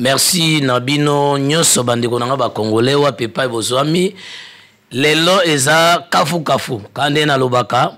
merci na bino nyonso bandeko na nga bacongolais wapi epai bozwami lelo eza kafukafu ka nde nalobaka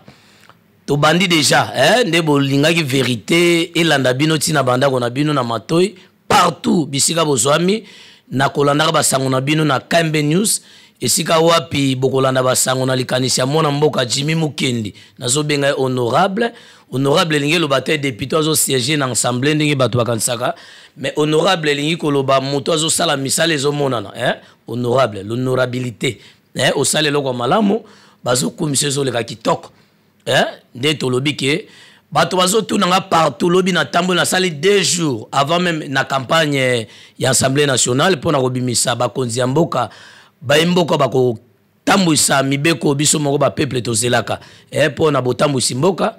tobandi deja eh? nde bolingaki verité elanda bino ntina bandako na bino na matoi partout bisika bozwami nakolandaka basango na bino na kambe news esika wapi bokolanda basango na likanisi ya mwana mboka jimi mokendi nazobenga ye honorable honorable elingi eloba te depute azosiége na ensemble ndenge bato bakanisaka mais honorable elingi koloba moto azosala misala ezomonana eh? honorable l'honorabilité eh? osala eloko ya malamu bazokumisa ezoleka kitoko eh? nde tolobi ke bato bazotunanga partout lobi na tamboli nasali deux jours avant même na campagne ya assemblée nationale mpo na kobimisa bakonzi ya mboka bayemboka bakotambwisa mibeko biso moko bapeple tozelaka e mpo na botambwisi mboka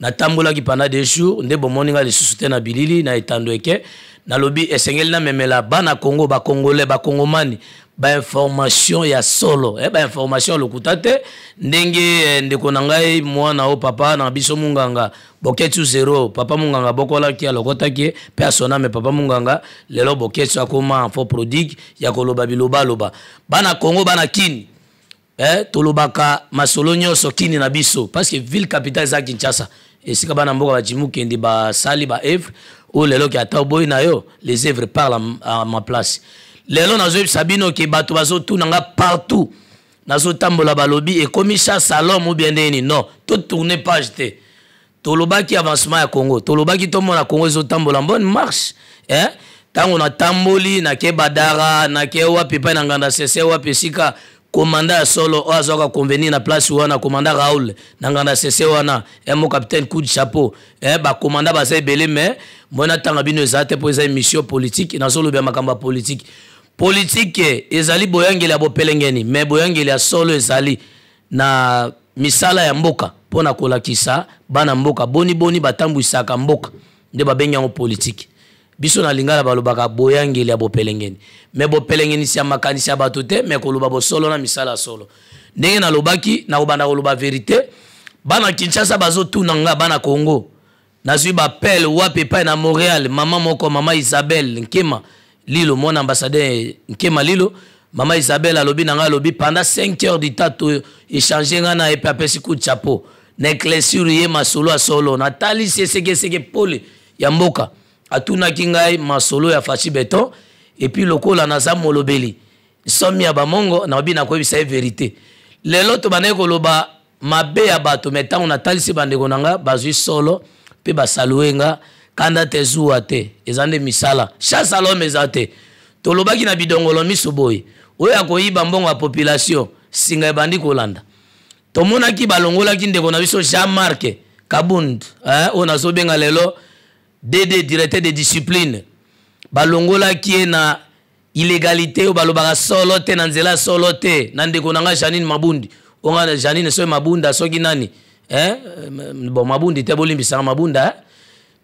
natambolaki pendant des jours nde bomoni ngai lisusu te na bilili na etando eke nalobi esengeli namemela bana kongo bakongole bakongomani bainformation ya solo eh, bainformation lokuta te ndenge eh, ndeko na ngai mwana o papa na biso munganga boketu zero papa munganga bokolaki alokotaki mpe asoname papa munganga lelo boketu akoma enfant prodigue ya koloba bilobaloba bana kongo bana kini eh, tolobaka masolo nyonso kini na biso parceke ville capitale eza kinshasa esika bana mboka batimi okende basali baevre oyo lelo ke ata oboyi na yo les evre parle a ma place lelo nazoyebisa bino ke bato bazotuna nga partout nazotambola balobi ekomi cha salom ou bien nini non totourne page te tolobaki avancement ya congo tolobaki tomona congo ezotambola bonne marche eh? ntango natamboli nake badara nake wapi epai na nganda sese wapi esika komanda ya solo oyo azwaka convenir na place wana komanda raoul na nganda sese wana eh, mo capitaine coup de chapeau eh, bakomanda baza ebele me mbona ntanga bino eza te mpo eza émission politique nazoloba makambo ya politike politike ezali boyangeli ya bopelengeni me boyangeli ya solo ezali na misala ya mboka mpo na kolakisa bana mboka boniboni batambwisaka mboka nde babengi yango politike biso na lingala balobaka boyangeli ya bopelengeni me bopelengenisi ya makanisi ya bato te me koloba bosolo na misala ya solo ndenge nalobaki nakobanda koloba verite bana kinshasa bazotuna nga bana congo nazwi bapele wapi epai na montréal mama moko mama isabel nkema lilo mon ambassadeur nkema lilo mama isabel alobi na ngai alobi pendant 5 heures du temps toéchange ngai na epe apesi coup de chapeau na éclaircire ye masolo asolo natalisi esekeseke pole ya mboka atunaki ngai masolo ya fachi beton epuis lokola naza molobeli nsomi ya bamongo naobi nakoyebisa ye verité lelo tobandaki koloba mabe ya bato me ntango natalisi bandeko na nga bazwi solo mpe basalue nga kanda te zuwa te eza nde misala chasse à l'homme eza te tolobaki na bidongolo miso boye oyo akoyiba mbongo ya population singa ebandi kolanda tomonaki balongolaki ndeko na biso jean marc kabund eh, oyo nazobenga lelo dd directeur de discipline balongolaki ye na illégalité oyo balobaka solo te na nzela solo te na ndeko na ngai janine mabundi onga janine soki mabunda soki nani eh? bon mabundi te bolimbisaka mabunda eh?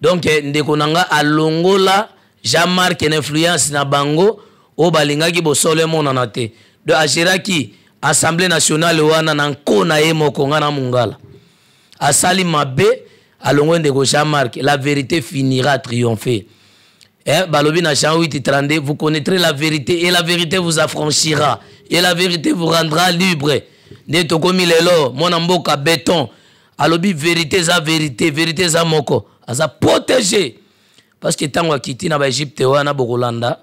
donc eh, ndeko alongola jean marc na influence na bango oyo balingaki bosolo emonana De assemblée nationale wana na nko na ye mongala asali mabe alongo ndeko jean marc la vérité finira triompher Eh, balobi na Jean 8 vous connaîtrez la vérité et la vérité vous affranchira et la vérité vous rendra libre lelo alobi verité eza verité verité eza moko aza protégé parce que ntango akiti na baegypte wana bokolanda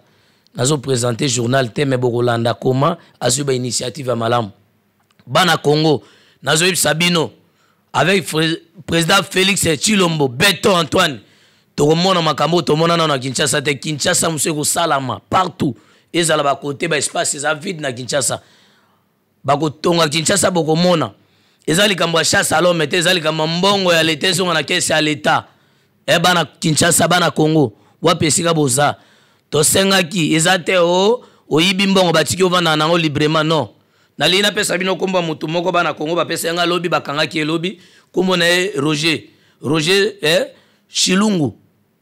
nazoprésente journal te me bokolanda koma azwi bainitiative ya malamu bana congo nazoyebisa bino avec président félix chilombo beto antoine tokomona makambo tomona nano na kinshasa te kinshasa mosu ekosalama partout ezala bakote baespace eza vide na kinshasa bakotonga kinshasa bokomona eza likambo ya chasse à l'homme te eza likambo ya mbongo ya leta ezonga na kese ya leta e eh, bana kinshasa bana congo wapi esika boza tosengaki eza te o oyibi mbongo batiki ovandaka nango librement non nalingi napesa bino nkombo ya motu moko bana congo bapesa yanga lobi bakangaki elobi nkombo na ye roger roger eh, shilungu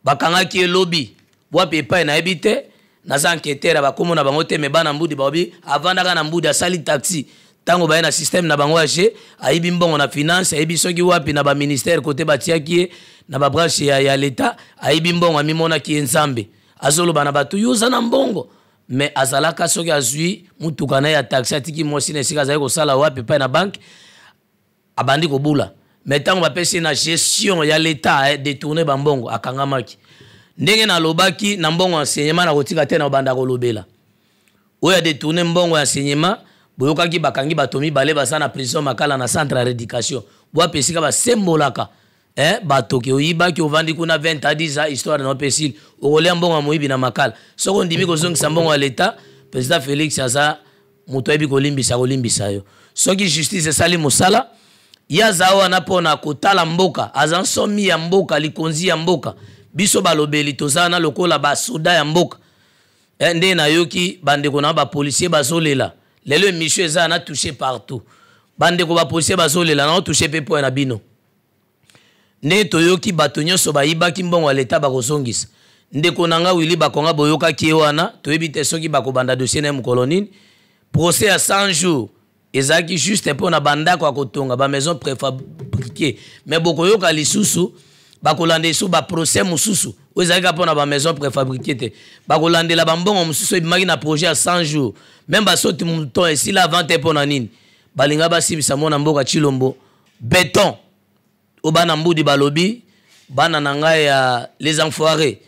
bakangaki elobi wapi epai nayebi te naza enquetere bakombo na bango te me bana mbudi baobi avandaka na mbudi asali taxi ntango baye na systeme na bango ya g e, ayebi mbongo na finance ayebi soki wapi na baministère kote batiaki ye na babranche ya, ya leta ayebi mbongo amimonaki ye nzambe azoloba na bato yo oza na mbongo me azalaka soki azwi mutuka na ye ya taxi atiki mwasi na esika azali kosala wapi epai na banke abandi kobula me ntango bapesi ye na gestion ya leta eh, detourne bambongo akangamaki ndenge nalobaki na mbongo ya enseignement nakotika te na kobanda kolobela oyo adetourne mbongo ya enseignement boyokaki bakangi bato mibale baza na prison makala na centre ya rédication bwape esika basembolaka eh, bato ke oyibaki ovandi kuna 20 a 10 a histoire na opesili okolia mbongo ya moyibi na makala soki ondimi kozongisa mbongo ya leta président félix aza moto ayebi kolimbisa kolimbisa yo soki justice esali mosala ye aza wana mpona kotala mboka aza nsomi ya mboka likonzi ya mboka biso balobeli toza na lokola basoda ya mboka eh, nde nayoki bandeko na bapolisier bazolela lelo émission eza na touché partout bandeko baposie bazolela nao touché mpe point na bino nde toyoki bato nyonso bayibaki mbongo ya leta bakozongisa ndeko na nga wili bakonga boyokaki ye wana toyebi te soki bakobanda dossier na ye mokolo nini procès ya 100 jours ezalaki juste mpo na bandako ya kotonga bamaison préfabriqué me bokoyoka lisusu bakolanda esu baprocès mosusu oyo ezalaki kaka mpona bamaison préfabriqué te bakolandela bambongo mosusu ebimaki na projet ya 100 jours même basoti mouton esila avant te mpo na nini balinga basilisa mo na mboka chilombo beton oyo bana mbudi balobi bana na ngai ya les enfoirés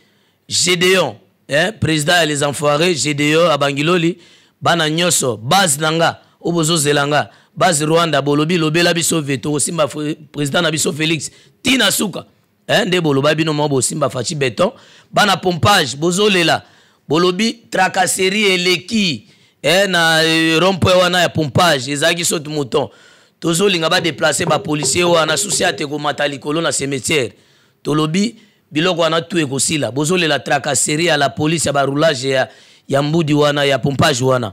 gédéon eh, président ya les enfoirés gédéon abangiloli bana nyonso base na nga oyo bozozela nga base rwanda bolobi lobela biso ve tokosimba président na biso félix ntina suka eh, nde boloba bino mwa bosimba faci beton bana pompage bozolela bolobi tracasserie eleki eh, na eh, rompoe wana ya pompage ezalaki soki mouton tozolinga badeplace bapolisier wana susi ate komata likolo na cemetiere tolobi biloko wana tu ekosila bozolela tracasserie ya la polise ya baroulage ya, ya mbudi wana ya pompage wana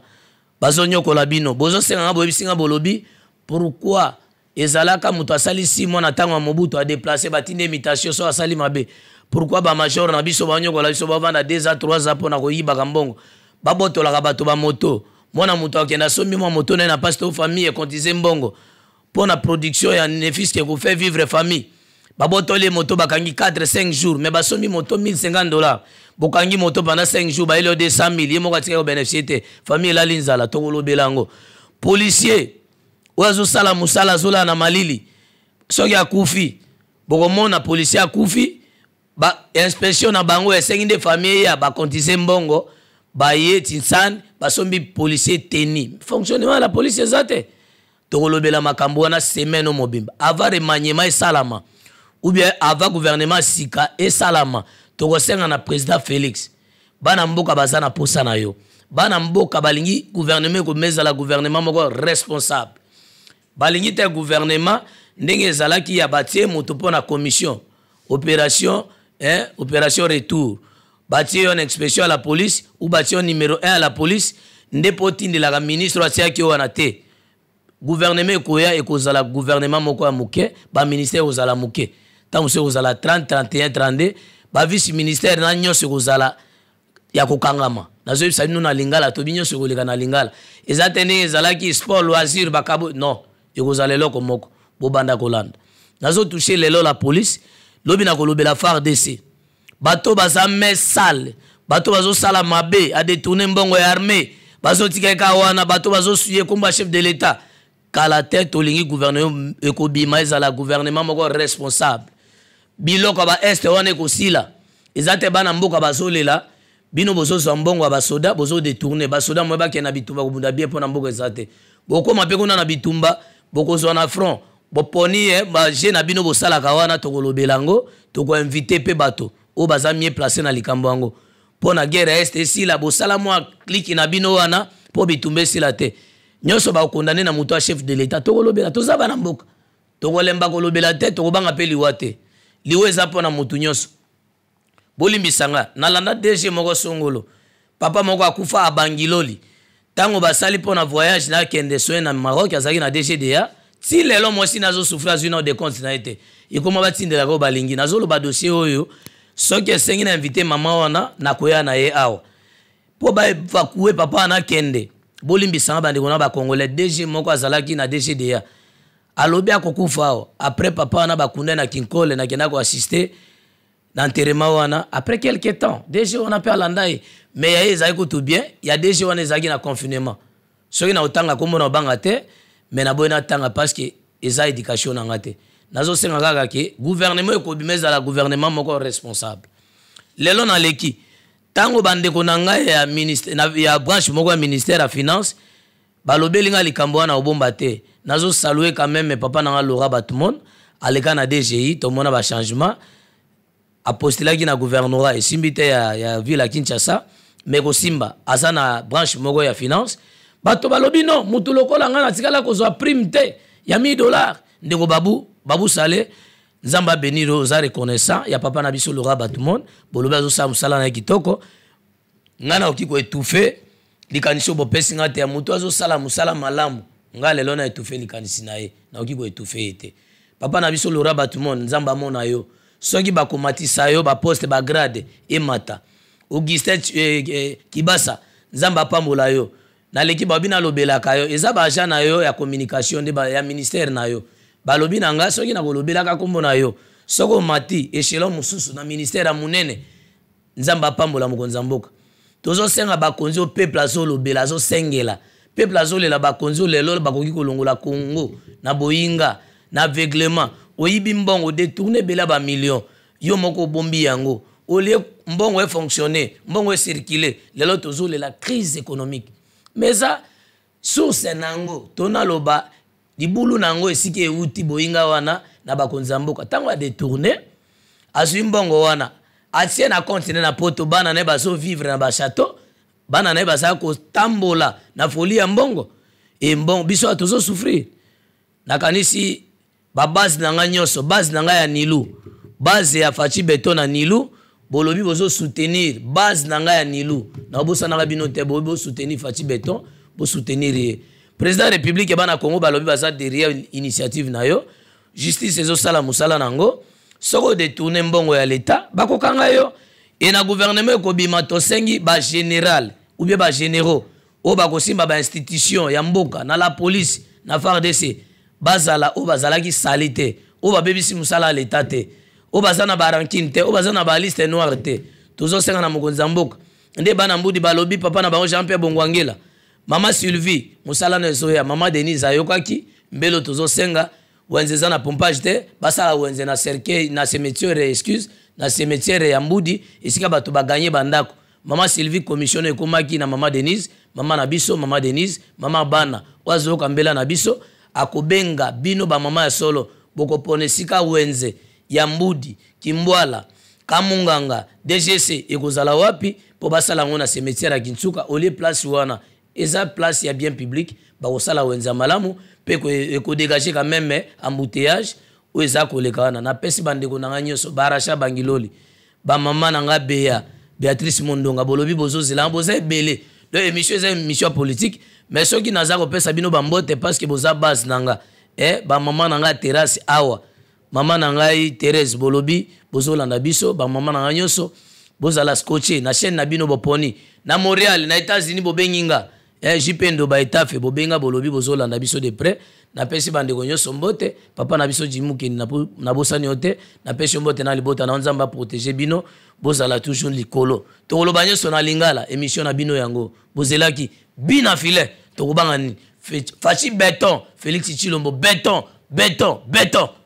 bazonyokola bino bozosenganga boyebisanga bolobi pourquoi ezalaka moto asalisi mwana ntango ya mobutu adeplace batindi imitation so asali mabe pourkui bamajor na biso banyokola biso bavanda 2 a 3 a mpona koyibaka mbongo babotolaka bato bamoto mwana moto akenda asombi mwa moto naye na pasi to famille ekontize mbongo mpona production ya nefiske ekofaire vivre famille babotoli moto bakangi 4 5 jours mais basombi moto 1050 dollars bokangi moto pendant 5 jours bayeli yo 200 000 ye moko atika kobénéficie te famille elali nzala tokolobela yango policier oyo azosala mosala azolala na malili soki akufi bokomona polisi akufi ba inspection na bango esengi nde famille eya bakontise mbongo baye ti nsani basombi polisi eteni fonctionnement la polisi eza te tokolobela makambo wana semaine o mobimba ava remaniement esalama oubien ava gouvernement sika esalama tokosenga na président félix bana mboka baza na mposa na yo bana mboka balingi gouvernement ekomezala gouvernement moko responsable balingi te gouvernement ndenge ezalaki ya batie moto mpo na commission opération eh, opération retour batie yo na inspection ya la police ou batie yo numéro 1 ya la police nde mpo otindelaka ministre atiaki wana te gouvernement ekoya ekozala gouvernement moko ya moke baministère ekozala moke ntango mosusu ekozala 30 31 32 bavice ministère na nyonso ekozala ya kokangama nazoyebisa bino na lingala tobi nyonso ekoleka na lingala eza te ndenge ezalaki sport loisir bakabo non ekozala eloko moko bobanda kolanda nazotouche lelo la polise lobi na kolobela fardc bato baza me sale bato bazosala mabe adetourne mbongo ya arme bazotika eka wana bato bazosuye kombo ya chef de l'etat kala te tolingi gouvernement ekobima ezala gouvernement moko responsable biloko ya baeste wana ekosila eza te bana mboka bazolela bino bozozwa mbongo ya basoda bozodetourne basoda moye bakende na bitumba kobunda bien mpo na mboka eza te bokóma mpe kuna na bitumba bokozwa na front boponi ye eh, baje na bino bosalaka wana tokolobela yango tokoinvite mpe bato oyo baza mie place na likambo yango mpo na guerre ya este esila bosala mwa kliki na bino wana mpo bitumba esila te nyonso bakondane na moto ya chef de l'etat tokolobela toza bana mboka tokolemba kolobela te tokobanga mpe liwa te liwa eza mpo na motu nyonso bolimbisanga nalanda dg moko songolo papa moko akufa abangiloli ntango basali mpo na voyage nakende soye na maroc azalaki na dgda ti lelo mwasi nazosufle azwi nao de compte na ye te ekoma batindelaka oyo balingi nazoloba dossier oyo soki esengi na invite mama wana nakoya na ye awa mpo baevakue papa wana akende bolimbisanga bandeko na bakongole dg moko azalaki na dgda alobi akokufa awa apres papa wana bakundai na kinkole nakendako asiste d'enterrement wana après quelques temps déjà DG wana mpe alanda ye me ya ye ezalaki kutu bien ya DG wana ezalaki na confinement soki naotanga kombo na obanga mais me naboyi natanga parce que eza éducation nanga te nazosenga kaka ke gouvernement ekobima la gouvernement moko responsable lelo naleki ntango bandeko na ngai ya, a branche moko ya ministère à finance balobeli ngai likambo wana obomba nazo saluer quand même mes papa na ngai lora batumone aleka na dgi tomona changement apostelaki na gouvernorat esimbi te ya, ya ville ya kinshasa me kosimba aza na branche moko ya finance bato balobi non motu lokola ngai natikala kozwa prime te ya 1000 dollar ndeko babu babu sale nzambe abeni lo oza reconnaissant ya papa na biso lora bato monde bolobi azosala mosala na ye kitoko ngai naoki koetufe likanisi oyo bopesi ngai te ya motu azosala mosala malamu ngai lelo na etufe likanisi na ye naoki koetufe ye te papa na biso lora bato monde nzambe amona yo soki bakomatisa yo baposte bagrade emata augustin eh, eh, kibasa nzambe apambola yo naleki babi nalobelaka yo eza baagent na yo ya communication nde ya ministère na yo balobi na ngai soki nakolobelaka nkombo na yo soki omati echelon mosusu na ministère ya monene nzambe apambola mokonzi ya mboka tozosenga bakonzi oyo peuple azolobela azosengela peuple azolela bakonzi oyo lelo bakoki kolongola congo na boyinga na aveuglement oyibi mbongo détourne bela bamillion yo moko obombi yango olie mbongo efonctionne mbongo ecircule lelo tozolela crise économique mais eza source na yango tonaloba libulu na yango esiki euti boyinga wana na bakonzi ya mboka ntango adetourne azwi mbongo wana atie na konte ne na poto bana naye bazovivre na bachateau bana naye bazala kotambola na foli ya mbongo e mbongo biso ya tozosouffrir nakanisi babase na ngai nyonso base na ngai ya nilu base ya faci beto na nilu bolobi bozosoutenir base na ngai ya nilu naobosanaka bino te bolobi bosoutenir faci beto bosoutenir ye président ya république bana congo balobi baza derrière initiative na yo justice ezosala mosala na yango soki odetourne mbongo ya leta bakokanga yo e na gouvernement ekobima tosengi bagénéral oubien bagénéraux oyo bakosimba bainstitution ya mboka na la police na fardc bazala oyo bazalaki sali te oyo babebisi mosala ya leta te oyo baza na barankine te oyo baza na baliste noire te tozosenga na mokonzi ya mboka nde bana mbudi balobi papa na bango jean pierre bongwangela mama sylvie mosala na ezoya mama denise ayokaki mbelo tozosenga wenze eza na pompage te basala wenze na cercueil na cemetiere excuse na cemetiere ya mbudi esika bato baganye bandako mama sylvie commission ekomaki na mama denise mama na biso mama denise mama bana oyo azoyoka mbela na biso akobenga bino bamama ya solo bokopona esika wenze ya mbudi kimbwala kamunganga dgc ekozala wapi mpo basala yango na semetiere ya kinsuka olie place wana eza place ya bien public bakosala wenze ya malamu mpe ekodegage ka meme eh, embouteillage oyo eza koleka wana napesi bandeko na ngai nyonso baracha bangiloli bamama na ngai beya beatrice mondonga bolobi bozozela boza ebele donc émission eza émission ya politique mais soki naza kopesa bino bambote parceke boza base na nga eh, bamama na ngai terrasse awa mama na ngai therese bolobi bozolanda biso bamama na ngai nyonso bozala scotche na chaîne na bino boponi na montréal na états-unis bobengi nga Eh, jp ndoba etafe bobenga bolobi bozolanda biso de près napesi bandeko nyonso mbote papa na biso jimukeni nabosani yo te napesi yo mbote na libota na nzambe aprotege bino bozala toujours likolo tokoloba nyonso na lingala émission na bino yango bozelaki bina filet tokobanga nini faci beton félix chilombo beton beton beton